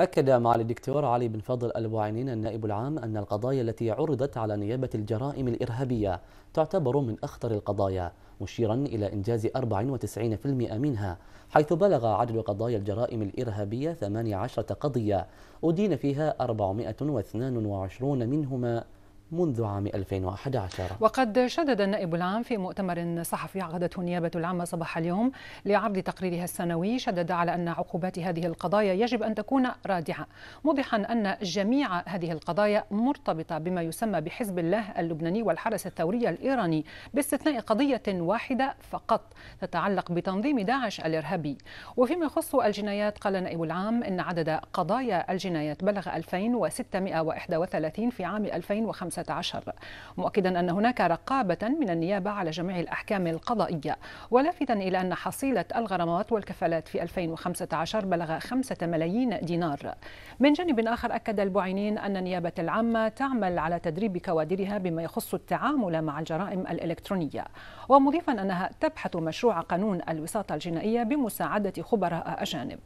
أكد معالي الدكتور علي بن فضل الواعنين النائب العام أن القضايا التي عرضت على نيابة الجرائم الإرهابية تعتبر من أخطر القضايا مشيرا إلى إنجاز 94% منها حيث بلغ عدد قضايا الجرائم الإرهابية 18 قضية أدين فيها 422 منهما منذ عام 2011 وقد شدد النائب العام في مؤتمر صحفي عقدته النيابة العامة صباح اليوم لعرض تقريرها السنوي شدد على أن عقوبات هذه القضايا يجب أن تكون رادعة موضحا أن جميع هذه القضايا مرتبطة بما يسمى بحزب الله اللبناني والحرس الثوري الإيراني باستثناء قضية واحدة فقط تتعلق بتنظيم داعش الإرهابي وفيما يخص الجنايات قال النائب العام أن عدد قضايا الجنايات بلغ 2631 في عام 2015 15 مؤكدا أن هناك رقابة من النيابة على جميع الأحكام القضائية ولافتا إلى أن حصيلة الغرامات والكفالات في 2015 بلغ 5 ملايين دينار من جانب آخر أكد البعينين أن النيابة العامة تعمل على تدريب كوادرها بما يخص التعامل مع الجرائم الإلكترونية ومضيفا أنها تبحث مشروع قانون الوساطة الجنائية بمساعدة خبراء أجانب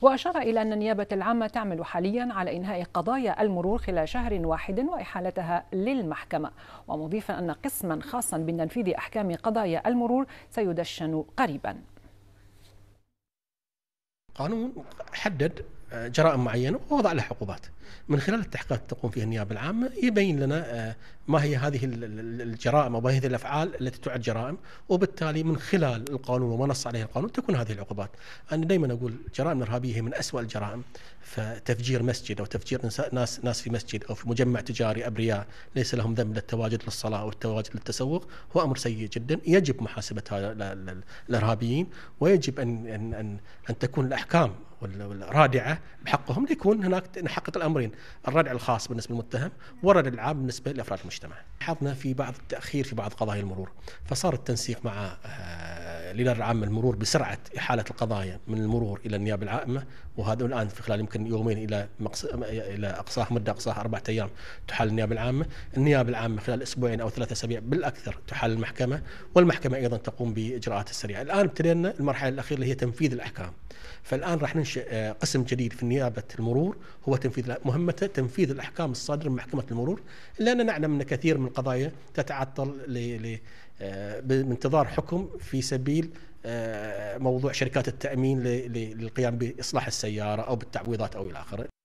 وأشار إلى أن النيابة العامة تعمل حاليا على إنهاء قضايا المرور خلال شهر واحد وإحالتها للمحكمة ومضيفا أن قسما خاصا بتنفيذ أحكام قضايا المرور سيدشن قريبا قانون حدد جرائم معينه ووضع لها عقوبات. من خلال التحقيقات تقوم فيها النيابه العامه يبين لنا آه، ما هي هذه الجرائم او هذه الافعال التي تعد جرائم وبالتالي من خلال القانون وما نص عليه القانون تكون هذه العقوبات. انا دائما اقول الجرائم الارهابيه هي من اسوء الجرائم فتفجير مسجد او تفجير ناس ناس في مسجد او في مجمع تجاري ابرياء ليس لهم ذنب للتواجد للصلاه او التواجد للتسوق هو امر سيء جدا يجب محاسبه الارهابيين ويجب ان ان ان, أن تكون الاحكام والرادعه بحقهم ليكون هناك نحقق الامرين، الردع الخاص بالنسبه للمتهم والردع العام بالنسبه لافراد المجتمع. لاحظنا في بعض التاخير في بعض قضايا المرور، فصار التنسيق مع آه، للاداره العامه المرور بسرعه احاله القضايا من المرور الى النيابه العامه وهذا الان في خلال يمكن يومين الى مقص... الى اقصاها مده اقصاها اربعه ايام تحال النيابه العامه، النيابه العامه خلال اسبوعين او ثلاثة اسابيع بالاكثر تحال المحكمه والمحكمه ايضا تقوم باجراءات السريعه، الان ابتدينا المرحله الاخيره اللي هي تنفيذ الاحكام. فالان راح ننشئ آه، قسم جديد في نيابه المرور هو تنفيذ مهمته تنفيذ الاحكام الصادره من محكمه المرور لاننا نعلم ان كثير من القضايا تتعطل ل... ل... آه، بانتظار حكم في سبيل آه، موضوع شركات التامين للقيام باصلاح السياره او بالتعويضات او الى اخره